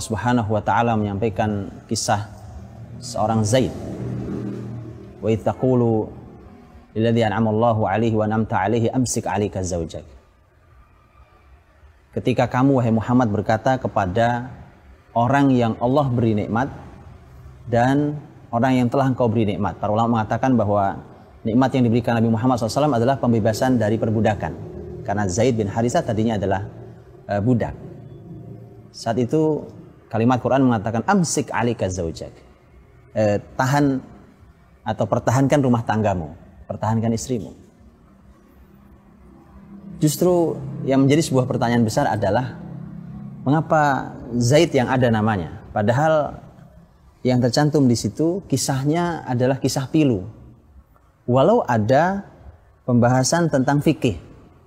Allah Subhanahu wa taala menyampaikan kisah seorang Zaid. Wa taqulu alladhi an'ama Allahu alaihi wa namta alaihi amsik alaika zawjak. Ketika kamu wahai Muhammad berkata kepada orang yang Allah beri nikmat dan orang yang telah engkau beri nikmat. Para ulama mengatakan bahwa nikmat yang diberikan Nabi Muhammad SAW adalah pembebasan dari perbudakan. Karena Zaid bin Harisah tadinya adalah eh, budak. Saat itu Kalimat Quran mengatakan amsik alika zaujak. Eh, tahan atau pertahankan rumah tanggamu, pertahankan istrimu. Justru yang menjadi sebuah pertanyaan besar adalah mengapa Zaid yang ada namanya, padahal yang tercantum di situ kisahnya adalah kisah pilu. Walau ada pembahasan tentang fikih,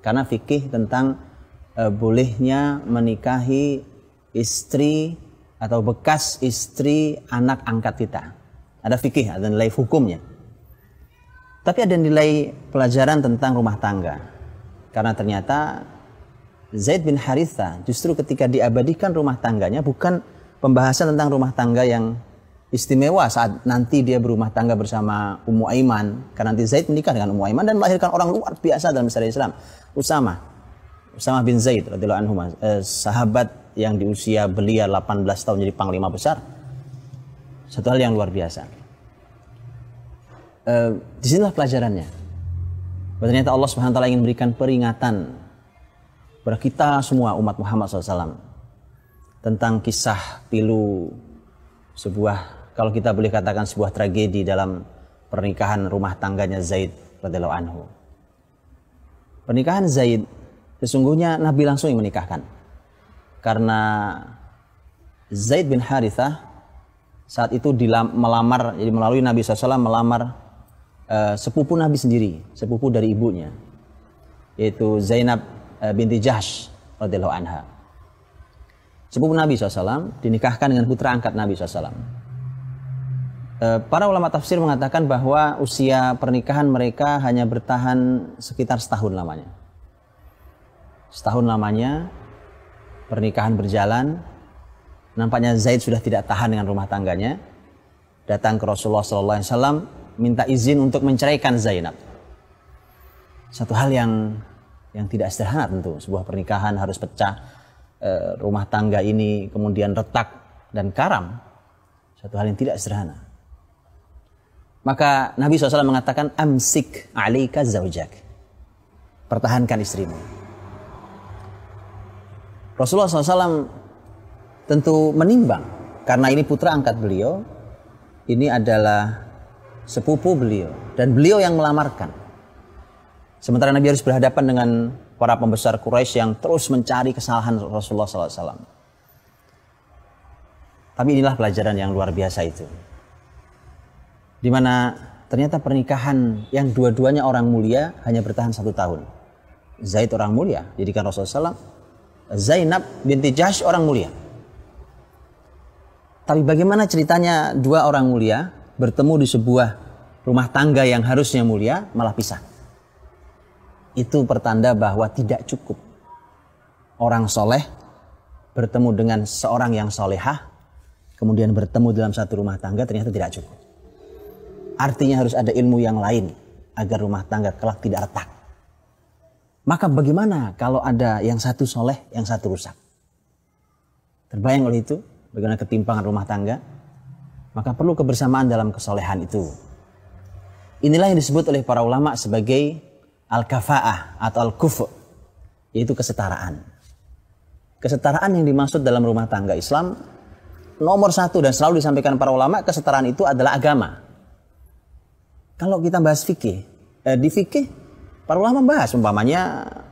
karena fikih tentang e, bolehnya menikahi istri atau bekas istri anak angkat kita. Ada fikih, ada nilai hukumnya. Tapi ada nilai pelajaran tentang rumah tangga. Karena ternyata Zaid bin Haritha justru ketika diabadikan rumah tangganya bukan pembahasan tentang rumah tangga yang istimewa saat nanti dia berumah tangga bersama Ummu Aiman. Karena nanti Zaid menikah dengan Ummu Aiman dan melahirkan orang luar biasa dalam sejarah Islam. Usama. Usama bin Zaid radhiyallahu anhu, eh, sahabat yang di usia belia 18 tahun jadi panglima besar satu hal yang luar biasa e, disinilah pelajarannya bahwa ternyata Allah swt ingin berikan peringatan kepada kita semua umat Muhammad SAW tentang kisah pilu sebuah kalau kita boleh katakan sebuah tragedi dalam pernikahan rumah tangganya Zaid radhiyallahu anhu. Pernikahan Zaid sesungguhnya Nabi langsung yang menikahkan karena Zaid bin Harithah saat itu dilam, melamar jadi melalui Nabi SAW melamar uh, sepupu Nabi sendiri sepupu dari ibunya yaitu Zainab eh, binti Jahsh radhiyallahu anha sepupu Nabi SAW dinikahkan dengan putra angkat Nabi SAW uh, eh, para ulama tafsir mengatakan bahwa usia pernikahan mereka hanya bertahan sekitar setahun lamanya setahun lamanya pernikahan berjalan, nampaknya Zaid sudah tidak tahan dengan rumah tangganya, datang ke Rasulullah SAW minta izin untuk menceraikan Zainab. Satu hal yang yang tidak sederhana tentu, sebuah pernikahan harus pecah, eh, rumah tangga ini kemudian retak dan karam, satu hal yang tidak sederhana. Maka Nabi SAW mengatakan, Amsik alika zaujak. Pertahankan istrimu. Rasulullah SAW tentu menimbang karena ini putra angkat beliau, ini adalah sepupu beliau dan beliau yang melamarkan. Sementara Nabi harus berhadapan dengan para pembesar Quraisy yang terus mencari kesalahan Rasulullah SAW. Tapi inilah pelajaran yang luar biasa itu. Di mana ternyata pernikahan yang dua-duanya orang mulia hanya bertahan satu tahun. Zaid orang mulia, jadikan Rasulullah SAW. Zainab binti Jahsh orang mulia. Tapi bagaimana ceritanya dua orang mulia bertemu di sebuah rumah tangga yang harusnya mulia malah pisah? Itu pertanda bahwa tidak cukup orang soleh bertemu dengan seorang yang solehah, kemudian bertemu dalam satu rumah tangga ternyata tidak cukup. Artinya harus ada ilmu yang lain agar rumah tangga kelak tidak retak. Maka bagaimana kalau ada yang satu soleh, yang satu rusak? Terbayang oleh itu bagaimana ketimpangan rumah tangga? Maka perlu kebersamaan dalam kesolehan itu. Inilah yang disebut oleh para ulama sebagai al-kafa'ah atau al-kufu, yaitu kesetaraan. Kesetaraan yang dimaksud dalam rumah tangga Islam, nomor satu dan selalu disampaikan para ulama, kesetaraan itu adalah agama. Kalau kita bahas fikih, eh, di fikih Para ulama membahas umpamanya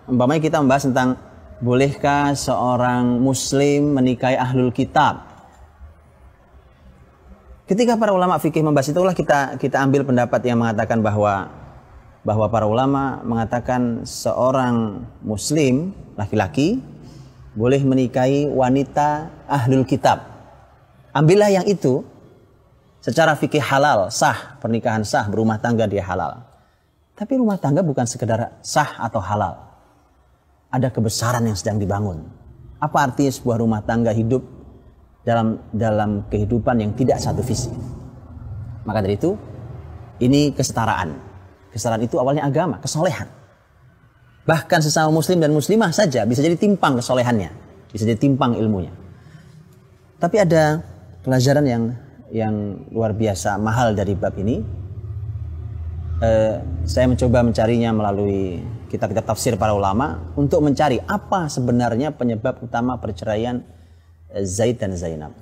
umpamanya kita membahas tentang bolehkah seorang muslim menikahi ahlul kitab? Ketika para ulama fikih membahas itulah kita kita ambil pendapat yang mengatakan bahwa bahwa para ulama mengatakan seorang muslim laki-laki boleh menikahi wanita ahlul kitab. Ambillah yang itu secara fikih halal, sah, pernikahan sah, berumah tangga dia halal. Tapi rumah tangga bukan sekedar sah atau halal. Ada kebesaran yang sedang dibangun. Apa arti sebuah rumah tangga hidup dalam dalam kehidupan yang tidak satu visi? Maka dari itu, ini kesetaraan. Kesetaraan itu awalnya agama, kesolehan. Bahkan sesama muslim dan muslimah saja bisa jadi timpang kesolehannya. Bisa jadi timpang ilmunya. Tapi ada pelajaran yang yang luar biasa mahal dari bab ini eh, saya mencoba mencarinya melalui kitab-kitab tafsir para ulama untuk mencari apa sebenarnya penyebab utama perceraian eh, Zaid dan Zainab.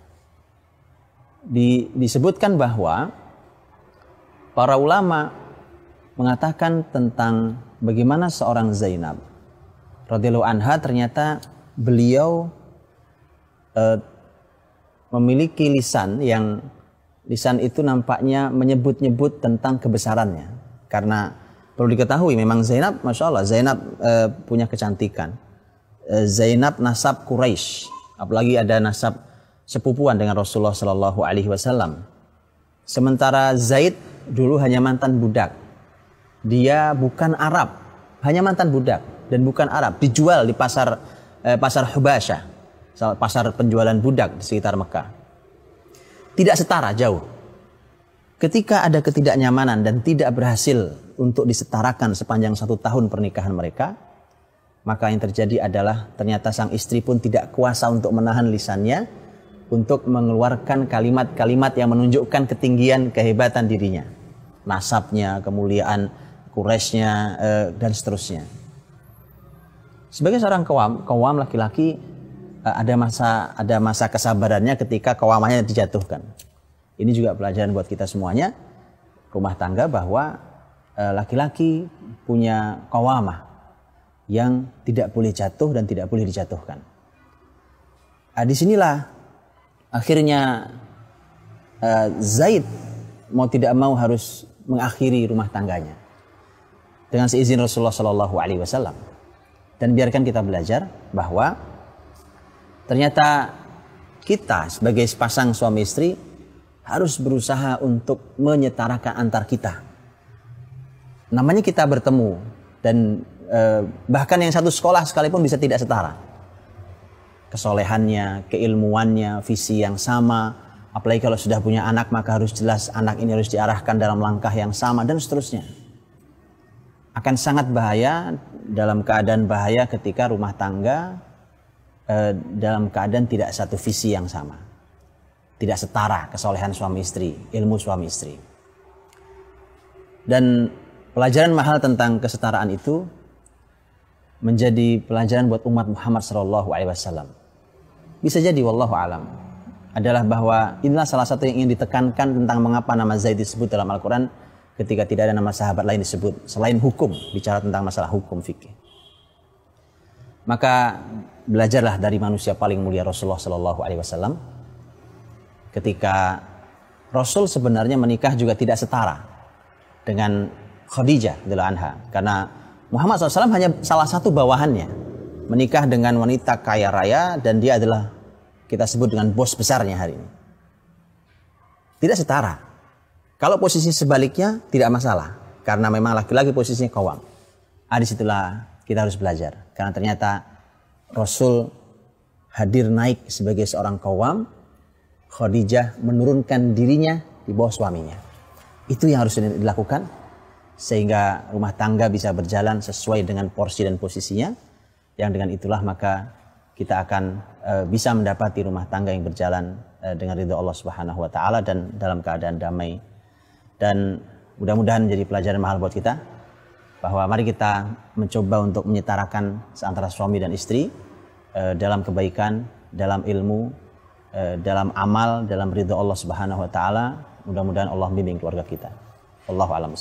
Di, disebutkan bahwa para ulama mengatakan tentang bagaimana seorang Zainab radhiyallahu anha ternyata beliau eh, memiliki lisan yang lisan itu nampaknya menyebut-nyebut tentang kebesarannya karena perlu diketahui memang Zainab, masya Allah, Zainab e, punya kecantikan. E, Zainab nasab Quraisy, apalagi ada nasab sepupuan dengan Rasulullah Shallallahu Alaihi Wasallam. Sementara Zaid dulu hanya mantan budak, dia bukan Arab, hanya mantan budak dan bukan Arab, dijual di pasar e, pasar Hubasyah, pasar penjualan budak di sekitar Mekah. Tidak setara jauh Ketika ada ketidaknyamanan dan tidak berhasil untuk disetarakan sepanjang satu tahun pernikahan mereka, maka yang terjadi adalah ternyata sang istri pun tidak kuasa untuk menahan lisannya untuk mengeluarkan kalimat-kalimat yang menunjukkan ketinggian kehebatan dirinya, nasabnya, kemuliaan, kuresnya, eh, dan seterusnya. Sebagai seorang kawam, kawam laki-laki eh, ada masa ada masa kesabarannya ketika kawamannya dijatuhkan ini juga pelajaran buat kita semuanya rumah tangga bahwa eh, laki-laki punya kawamah yang tidak boleh jatuh dan tidak boleh dijatuhkan. Nah, sinilah akhirnya eh, Zaid mau tidak mau harus mengakhiri rumah tangganya dengan seizin Rasulullah Shallallahu Alaihi Wasallam. Dan biarkan kita belajar bahwa ternyata kita sebagai sepasang suami istri harus berusaha untuk menyetarakan antar kita. Namanya kita bertemu dan eh, bahkan yang satu sekolah sekalipun bisa tidak setara. Kesolehannya, keilmuannya, visi yang sama, apalagi kalau sudah punya anak maka harus jelas anak ini harus diarahkan dalam langkah yang sama dan seterusnya. Akan sangat bahaya dalam keadaan bahaya ketika rumah tangga eh, dalam keadaan tidak satu visi yang sama tidak setara kesolehan suami istri, ilmu suami istri. Dan pelajaran mahal tentang kesetaraan itu menjadi pelajaran buat umat Muhammad Shallallahu Alaihi Wasallam. Bisa jadi, wallahu alam, adalah bahwa inilah salah satu yang ingin ditekankan tentang mengapa nama Zaid disebut dalam Al-Quran ketika tidak ada nama sahabat lain disebut selain hukum bicara tentang masalah hukum fikih. Maka belajarlah dari manusia paling mulia Rasulullah Shallallahu Alaihi Wasallam ketika Rasul sebenarnya menikah juga tidak setara dengan Khadijah anha karena Muhammad SAW hanya salah satu bawahannya menikah dengan wanita kaya raya dan dia adalah kita sebut dengan bos besarnya hari ini. Tidak setara. Kalau posisi sebaliknya tidak masalah karena memang laki-laki posisinya kawam. Ah disitulah kita harus belajar karena ternyata Rasul hadir naik sebagai seorang kawam Khadijah menurunkan dirinya di bawah suaminya. Itu yang harus dilakukan sehingga rumah tangga bisa berjalan sesuai dengan porsi dan posisinya. Yang dengan itulah maka kita akan e, bisa mendapati rumah tangga yang berjalan e, dengan ridho Allah Subhanahu wa taala dan dalam keadaan damai. Dan mudah-mudahan menjadi pelajaran mahal buat kita bahwa mari kita mencoba untuk menyetarakan antara suami dan istri e, dalam kebaikan, dalam ilmu, Eh, dalam amal, dalam ridho Allah Subhanahu wa taala. Mudah-mudahan Allah bimbing keluarga kita. Allahu a'lam